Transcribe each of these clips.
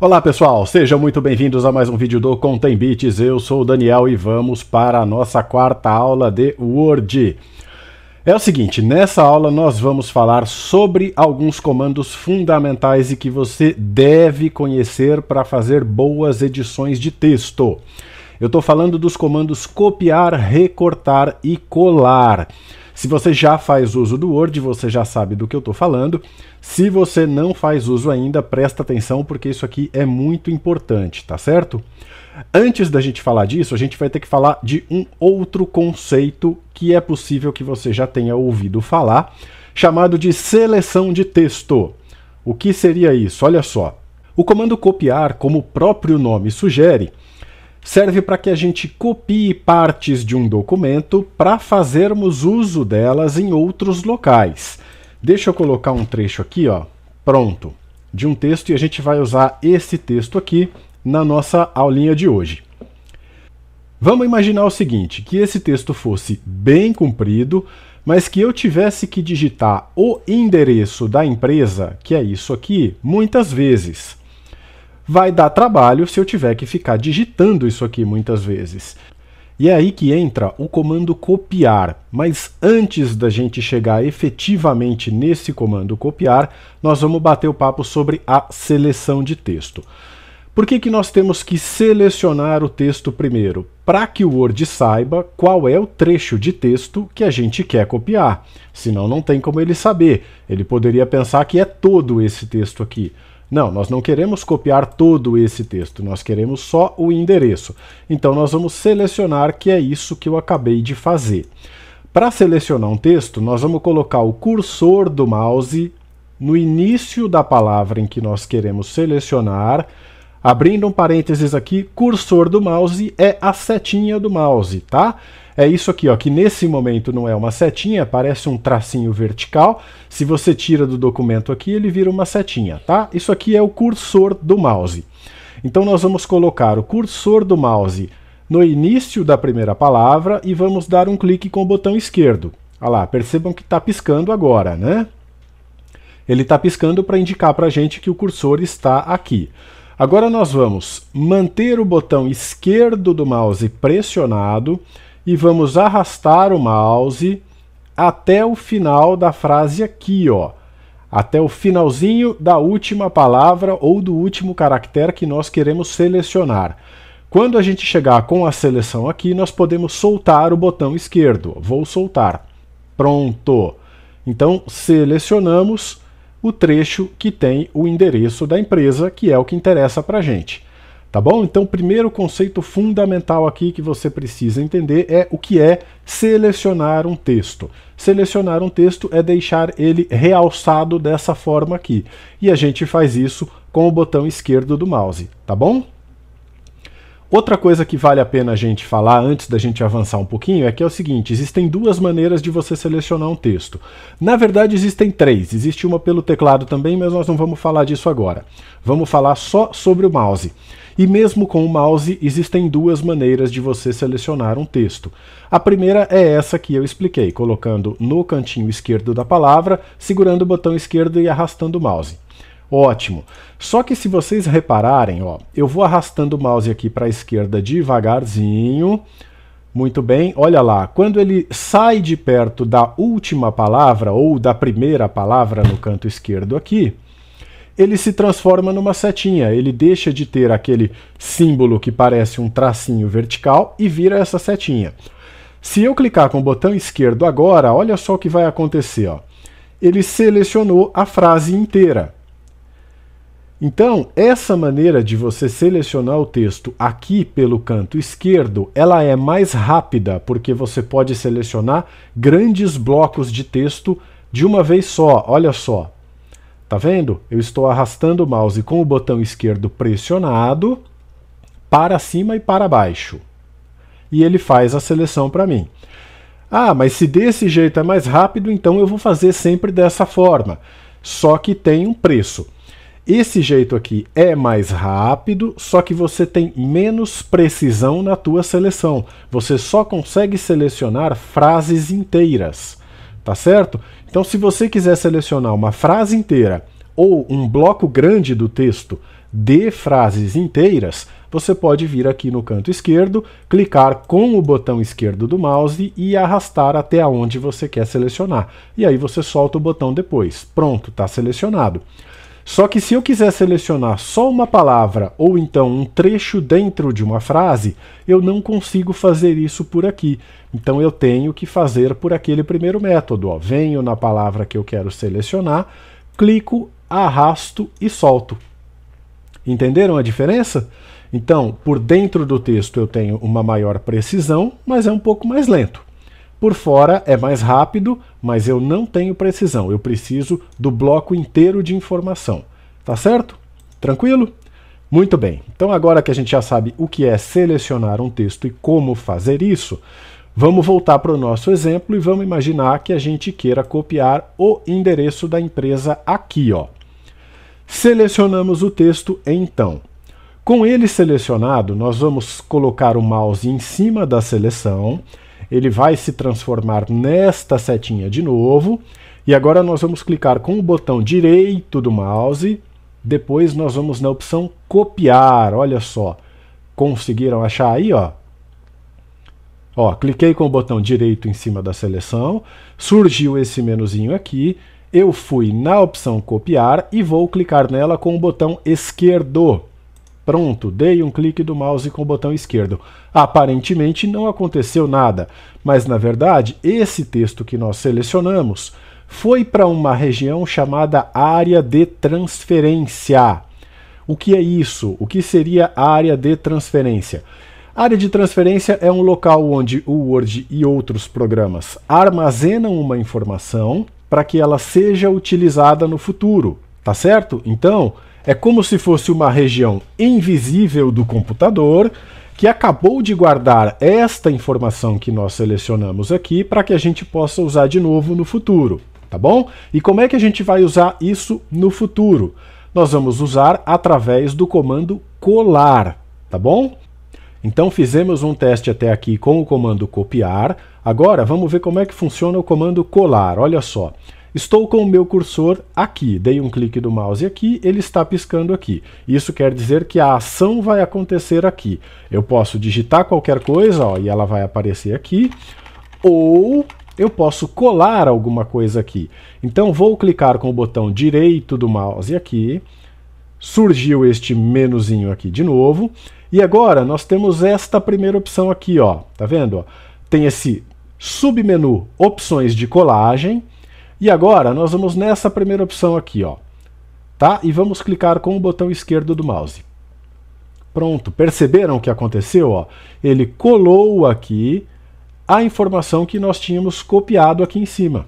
Olá pessoal, sejam muito bem-vindos a mais um vídeo do Contem Bits. Eu sou o Daniel e vamos para a nossa quarta aula de Word. É o seguinte, nessa aula nós vamos falar sobre alguns comandos fundamentais e que você deve conhecer para fazer boas edições de texto. Eu estou falando dos comandos copiar, recortar e colar. Se você já faz uso do Word, você já sabe do que eu estou falando. Se você não faz uso ainda, presta atenção porque isso aqui é muito importante, tá certo? Antes da gente falar disso, a gente vai ter que falar de um outro conceito que é possível que você já tenha ouvido falar, chamado de seleção de texto. O que seria isso? Olha só. O comando copiar, como o próprio nome sugere, serve para que a gente copie partes de um documento para fazermos uso delas em outros locais. Deixa eu colocar um trecho aqui, ó, pronto, de um texto e a gente vai usar esse texto aqui na nossa aulinha de hoje. Vamos imaginar o seguinte, que esse texto fosse bem comprido, mas que eu tivesse que digitar o endereço da empresa, que é isso aqui, muitas vezes vai dar trabalho se eu tiver que ficar digitando isso aqui muitas vezes. E é aí que entra o comando copiar. Mas antes da gente chegar efetivamente nesse comando copiar, nós vamos bater o papo sobre a seleção de texto. Por que, que nós temos que selecionar o texto primeiro? Para que o Word saiba qual é o trecho de texto que a gente quer copiar. Senão não tem como ele saber. Ele poderia pensar que é todo esse texto aqui. Não, nós não queremos copiar todo esse texto, nós queremos só o endereço. Então nós vamos selecionar que é isso que eu acabei de fazer. Para selecionar um texto, nós vamos colocar o cursor do mouse no início da palavra em que nós queremos selecionar Abrindo um parênteses aqui, cursor do mouse é a setinha do mouse, tá? É isso aqui, ó, que nesse momento não é uma setinha, parece um tracinho vertical. Se você tira do documento aqui, ele vira uma setinha, tá? Isso aqui é o cursor do mouse. Então nós vamos colocar o cursor do mouse no início da primeira palavra e vamos dar um clique com o botão esquerdo. Olha lá, percebam que está piscando agora, né? Ele está piscando para indicar para a gente que o cursor está aqui. Agora nós vamos manter o botão esquerdo do mouse pressionado e vamos arrastar o mouse até o final da frase aqui, ó. Até o finalzinho da última palavra ou do último caractere que nós queremos selecionar. Quando a gente chegar com a seleção aqui, nós podemos soltar o botão esquerdo. Vou soltar. Pronto. Então, selecionamos o trecho que tem o endereço da empresa, que é o que interessa para a gente. Tá bom? Então, o primeiro conceito fundamental aqui que você precisa entender é o que é selecionar um texto. Selecionar um texto é deixar ele realçado dessa forma aqui. E a gente faz isso com o botão esquerdo do mouse, tá bom? Outra coisa que vale a pena a gente falar antes da gente avançar um pouquinho é que é o seguinte: existem duas maneiras de você selecionar um texto. Na verdade, existem três. Existe uma pelo teclado também, mas nós não vamos falar disso agora. Vamos falar só sobre o mouse. E mesmo com o mouse, existem duas maneiras de você selecionar um texto. A primeira é essa que eu expliquei, colocando no cantinho esquerdo da palavra, segurando o botão esquerdo e arrastando o mouse. Ótimo. Só que se vocês repararem, ó, eu vou arrastando o mouse aqui para a esquerda devagarzinho. Muito bem, olha lá, quando ele sai de perto da última palavra ou da primeira palavra no canto esquerdo aqui, ele se transforma numa setinha, ele deixa de ter aquele símbolo que parece um tracinho vertical e vira essa setinha. Se eu clicar com o botão esquerdo agora, olha só o que vai acontecer. Ó. Ele selecionou a frase inteira. Então, essa maneira de você selecionar o texto aqui pelo canto esquerdo, ela é mais rápida, porque você pode selecionar grandes blocos de texto de uma vez só. Olha só. Tá vendo? Eu estou arrastando o mouse com o botão esquerdo pressionado para cima e para baixo. E ele faz a seleção para mim. Ah, mas se desse jeito é mais rápido, então eu vou fazer sempre dessa forma. Só que tem um preço. Esse jeito aqui é mais rápido, só que você tem menos precisão na tua seleção. Você só consegue selecionar frases inteiras, tá certo? Então se você quiser selecionar uma frase inteira ou um bloco grande do texto de frases inteiras, você pode vir aqui no canto esquerdo, clicar com o botão esquerdo do mouse e arrastar até onde você quer selecionar. E aí você solta o botão depois. Pronto, está selecionado. Só que se eu quiser selecionar só uma palavra ou então um trecho dentro de uma frase, eu não consigo fazer isso por aqui. Então eu tenho que fazer por aquele primeiro método. Ó. Venho na palavra que eu quero selecionar, clico, arrasto e solto. Entenderam a diferença? Então, por dentro do texto eu tenho uma maior precisão, mas é um pouco mais lento. Por fora é mais rápido, mas eu não tenho precisão, eu preciso do bloco inteiro de informação. Tá certo? Tranquilo? Muito bem, então agora que a gente já sabe o que é selecionar um texto e como fazer isso, vamos voltar para o nosso exemplo e vamos imaginar que a gente queira copiar o endereço da empresa aqui. Ó. Selecionamos o texto então. Com ele selecionado, nós vamos colocar o mouse em cima da seleção ele vai se transformar nesta setinha de novo. E agora nós vamos clicar com o botão direito do mouse, depois nós vamos na opção copiar, olha só. Conseguiram achar aí, ó? Ó, cliquei com o botão direito em cima da seleção, surgiu esse menuzinho aqui, eu fui na opção copiar e vou clicar nela com o botão esquerdo. Pronto, dei um clique do mouse com o botão esquerdo. Aparentemente não aconteceu nada, mas na verdade esse texto que nós selecionamos foi para uma região chamada área de transferência. O que é isso? O que seria a área de transferência? área de transferência é um local onde o Word e outros programas armazenam uma informação para que ela seja utilizada no futuro, tá certo? Então, é como se fosse uma região invisível do computador que acabou de guardar esta informação que nós selecionamos aqui para que a gente possa usar de novo no futuro, tá bom? E como é que a gente vai usar isso no futuro? Nós vamos usar através do comando colar, tá bom? Então fizemos um teste até aqui com o comando copiar. Agora vamos ver como é que funciona o comando colar. Olha só. Estou com o meu cursor aqui, dei um clique do mouse aqui, ele está piscando aqui. Isso quer dizer que a ação vai acontecer aqui. Eu posso digitar qualquer coisa ó, e ela vai aparecer aqui, ou eu posso colar alguma coisa aqui. Então vou clicar com o botão direito do mouse aqui, surgiu este menuzinho aqui de novo, e agora nós temos esta primeira opção aqui, ó, tá vendo? Tem esse submenu opções de colagem, e agora nós vamos nessa primeira opção aqui, ó, tá? E vamos clicar com o botão esquerdo do mouse. Pronto, perceberam o que aconteceu? Ó? Ele colou aqui a informação que nós tínhamos copiado aqui em cima.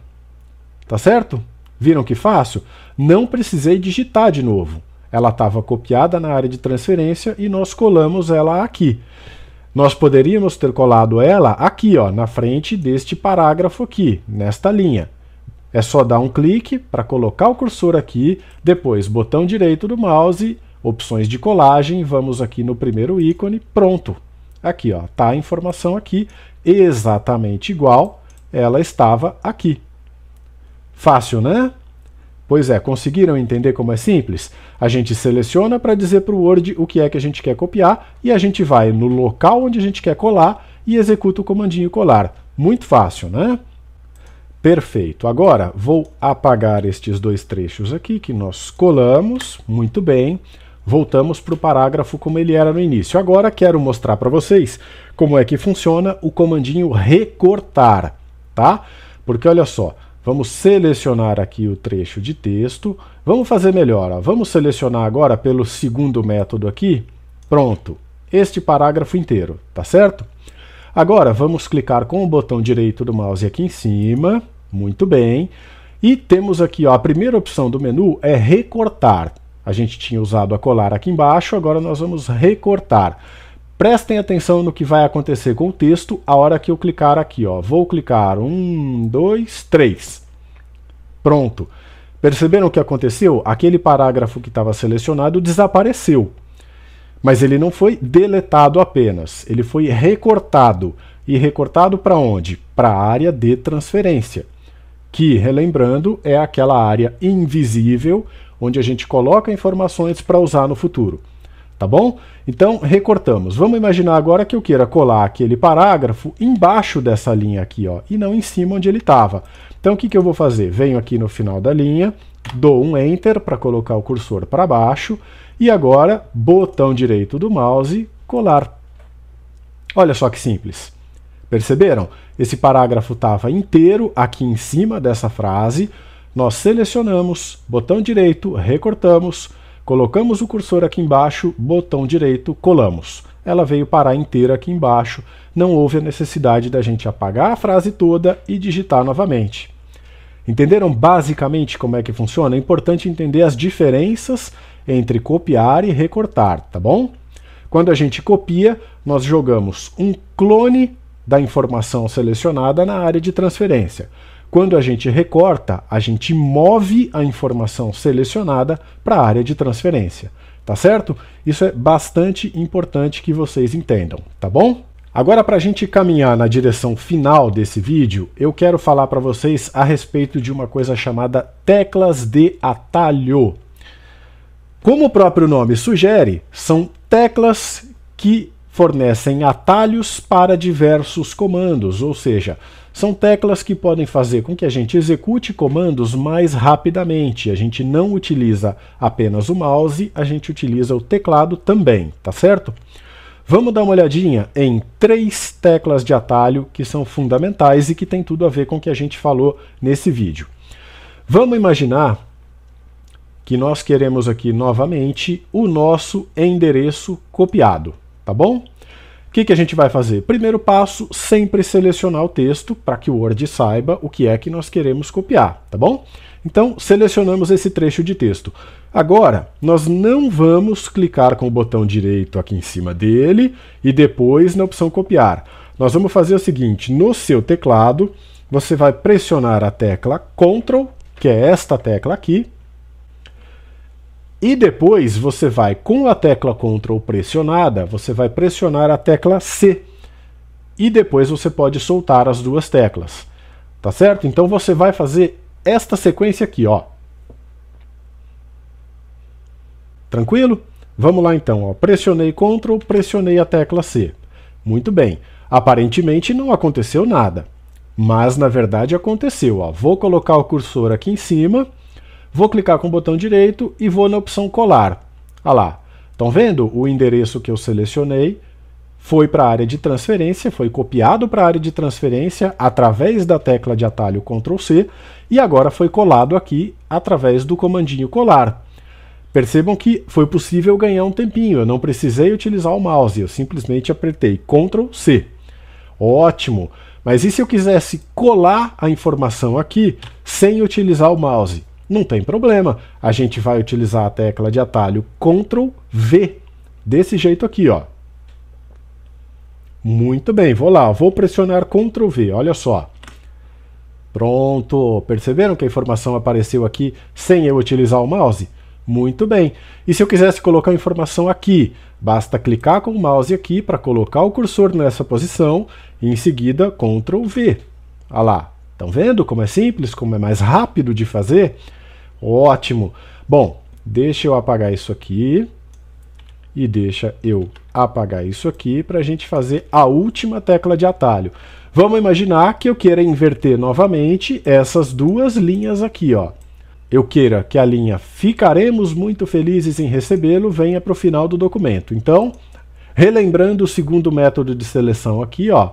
Tá certo? Viram que fácil? Não precisei digitar de novo. Ela estava copiada na área de transferência e nós colamos ela aqui. Nós poderíamos ter colado ela aqui, ó, na frente deste parágrafo aqui, nesta linha. É só dar um clique para colocar o cursor aqui, depois botão direito do mouse, opções de colagem, vamos aqui no primeiro ícone, pronto. Aqui ó, tá a informação aqui, exatamente igual ela estava aqui. Fácil, né? Pois é, conseguiram entender como é simples? A gente seleciona para dizer para o Word o que é que a gente quer copiar e a gente vai no local onde a gente quer colar e executa o comandinho colar. Muito fácil, né? Perfeito. Agora vou apagar estes dois trechos aqui que nós colamos. Muito bem. Voltamos para o parágrafo como ele era no início. Agora quero mostrar para vocês como é que funciona o comandinho recortar, tá? Porque olha só, vamos selecionar aqui o trecho de texto. Vamos fazer melhor, ó. vamos selecionar agora pelo segundo método aqui. Pronto, este parágrafo inteiro, tá certo? Agora, vamos clicar com o botão direito do mouse aqui em cima muito bem. E temos aqui, ó, a primeira opção do menu é recortar. A gente tinha usado a colar aqui embaixo, agora nós vamos recortar. Prestem atenção no que vai acontecer com o texto a hora que eu clicar aqui. Ó. Vou clicar um, dois, três. Pronto. Perceberam o que aconteceu? Aquele parágrafo que estava selecionado desapareceu. Mas ele não foi deletado apenas, ele foi recortado. E recortado para onde? Para a área de transferência que, relembrando, é aquela área invisível onde a gente coloca informações para usar no futuro. Tá bom? Então, recortamos. Vamos imaginar agora que eu queira colar aquele parágrafo embaixo dessa linha aqui, ó, e não em cima onde ele estava. Então, o que, que eu vou fazer? Venho aqui no final da linha, dou um Enter para colocar o cursor para baixo, e agora, botão direito do mouse, colar. Olha só que simples. Perceberam? Esse parágrafo estava inteiro aqui em cima dessa frase. Nós selecionamos, botão direito, recortamos, colocamos o cursor aqui embaixo, botão direito, colamos. Ela veio parar inteira aqui embaixo. Não houve a necessidade da gente apagar a frase toda e digitar novamente. Entenderam basicamente como é que funciona? É importante entender as diferenças entre copiar e recortar, tá bom? Quando a gente copia, nós jogamos um clone da informação selecionada na área de transferência. Quando a gente recorta, a gente move a informação selecionada para a área de transferência. Tá certo? Isso é bastante importante que vocês entendam, tá bom? Agora, para a gente caminhar na direção final desse vídeo, eu quero falar para vocês a respeito de uma coisa chamada teclas de atalho. Como o próprio nome sugere, são teclas que fornecem atalhos para diversos comandos, ou seja, são teclas que podem fazer com que a gente execute comandos mais rapidamente. A gente não utiliza apenas o mouse, a gente utiliza o teclado também, tá certo? Vamos dar uma olhadinha em três teclas de atalho que são fundamentais e que tem tudo a ver com o que a gente falou nesse vídeo. Vamos imaginar que nós queremos aqui novamente o nosso endereço copiado, tá bom? O que, que a gente vai fazer? Primeiro passo, sempre selecionar o texto para que o Word saiba o que é que nós queremos copiar, tá bom? Então, selecionamos esse trecho de texto. Agora, nós não vamos clicar com o botão direito aqui em cima dele e depois na opção copiar. Nós vamos fazer o seguinte, no seu teclado, você vai pressionar a tecla CTRL, que é esta tecla aqui, e depois você vai com a tecla Ctrl pressionada, você vai pressionar a tecla C. E depois você pode soltar as duas teclas. Tá certo? Então você vai fazer esta sequência aqui, ó. Tranquilo? Vamos lá então, ó. pressionei Ctrl, pressionei a tecla C. Muito bem, aparentemente não aconteceu nada, mas na verdade aconteceu. Ó. Vou colocar o cursor aqui em cima, Vou clicar com o botão direito e vou na opção colar. Olha ah lá, estão vendo? O endereço que eu selecionei foi para a área de transferência, foi copiado para a área de transferência através da tecla de atalho Ctrl+C e agora foi colado aqui através do comandinho colar. Percebam que foi possível ganhar um tempinho, eu não precisei utilizar o mouse, eu simplesmente apertei Ctrl+C. Ótimo! Mas e se eu quisesse colar a informação aqui sem utilizar o mouse? Não tem problema. A gente vai utilizar a tecla de atalho Ctrl V. Desse jeito aqui, ó. Muito bem, vou lá, vou pressionar Ctrl V, olha só. Pronto, perceberam que a informação apareceu aqui sem eu utilizar o mouse? Muito bem. E se eu quisesse colocar a informação aqui, basta clicar com o mouse aqui para colocar o cursor nessa posição e em seguida Ctrl V. Olha lá, estão vendo como é simples, como é mais rápido de fazer? Ótimo. Bom, deixa eu apagar isso aqui. E deixa eu apagar isso aqui para a gente fazer a última tecla de atalho. Vamos imaginar que eu queira inverter novamente essas duas linhas aqui, ó. Eu queira que a linha ficaremos muito felizes em recebê-lo venha para o final do documento. Então, relembrando o segundo método de seleção aqui, ó,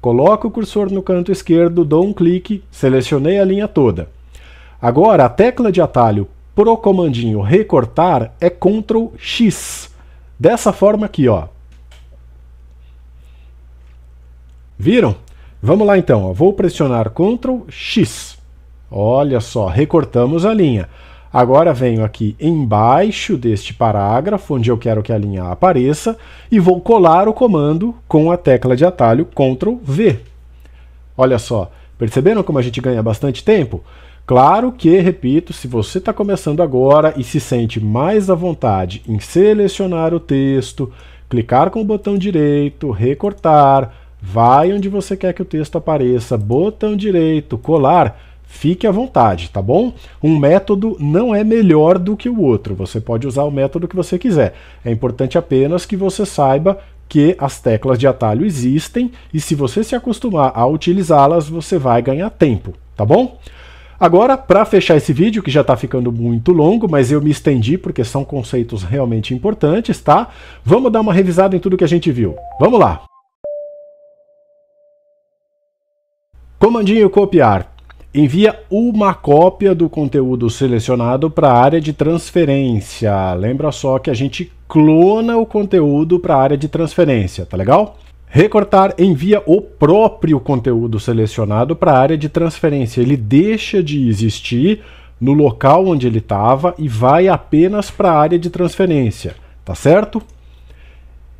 coloco o cursor no canto esquerdo, dou um clique, selecionei a linha toda. Agora, a tecla de atalho pro comandinho recortar é Ctrl X. Dessa forma aqui, ó. Viram? Vamos lá então, ó. vou pressionar Ctrl X. Olha só, recortamos a linha. Agora venho aqui embaixo deste parágrafo, onde eu quero que a linha apareça, e vou colar o comando com a tecla de atalho Ctrl V. Olha só, perceberam como a gente ganha bastante tempo? Claro que, repito, se você está começando agora e se sente mais à vontade em selecionar o texto, clicar com o botão direito, recortar, vai onde você quer que o texto apareça, botão direito, colar, fique à vontade, tá bom? Um método não é melhor do que o outro, você pode usar o método que você quiser. É importante apenas que você saiba que as teclas de atalho existem e se você se acostumar a utilizá-las, você vai ganhar tempo, tá bom? Agora, para fechar esse vídeo, que já está ficando muito longo, mas eu me estendi porque são conceitos realmente importantes, tá? Vamos dar uma revisada em tudo que a gente viu. Vamos lá! Comandinho copiar. Envia uma cópia do conteúdo selecionado para a área de transferência. Lembra só que a gente clona o conteúdo para a área de transferência, tá legal? Recortar envia o próprio conteúdo selecionado para a área de transferência. Ele deixa de existir no local onde ele estava e vai apenas para a área de transferência, tá certo?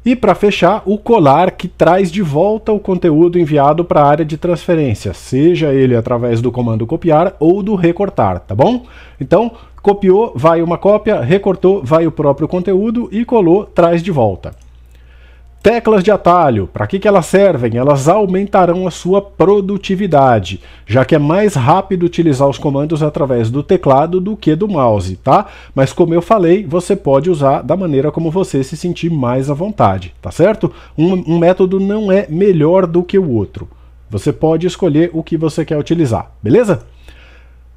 E para fechar, o colar que traz de volta o conteúdo enviado para a área de transferência, seja ele através do comando copiar ou do recortar, tá bom? Então, copiou, vai uma cópia, recortou, vai o próprio conteúdo e colou, traz de volta. Teclas de atalho, para que, que elas servem? Elas aumentarão a sua produtividade, já que é mais rápido utilizar os comandos através do teclado do que do mouse, tá? Mas como eu falei, você pode usar da maneira como você se sentir mais à vontade, tá certo? Um, um método não é melhor do que o outro. Você pode escolher o que você quer utilizar, beleza?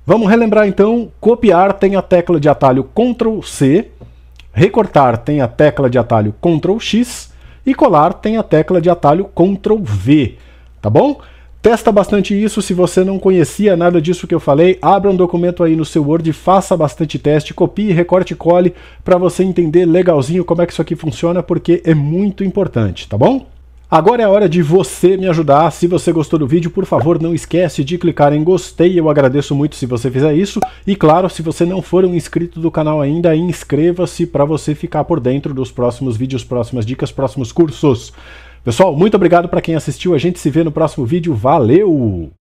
Vamos relembrar então, copiar tem a tecla de atalho Ctrl C, recortar tem a tecla de atalho Ctrl X, e colar tem a tecla de atalho Ctrl V, tá bom? Testa bastante isso, se você não conhecia nada disso que eu falei, abra um documento aí no seu Word, faça bastante teste, copie, recorte e cole para você entender legalzinho como é que isso aqui funciona, porque é muito importante, tá bom? Agora é a hora de você me ajudar. Se você gostou do vídeo, por favor, não esquece de clicar em gostei. Eu agradeço muito se você fizer isso. E claro, se você não for um inscrito do canal ainda, inscreva-se para você ficar por dentro dos próximos vídeos, próximas dicas, próximos cursos. Pessoal, muito obrigado para quem assistiu. A gente se vê no próximo vídeo. Valeu!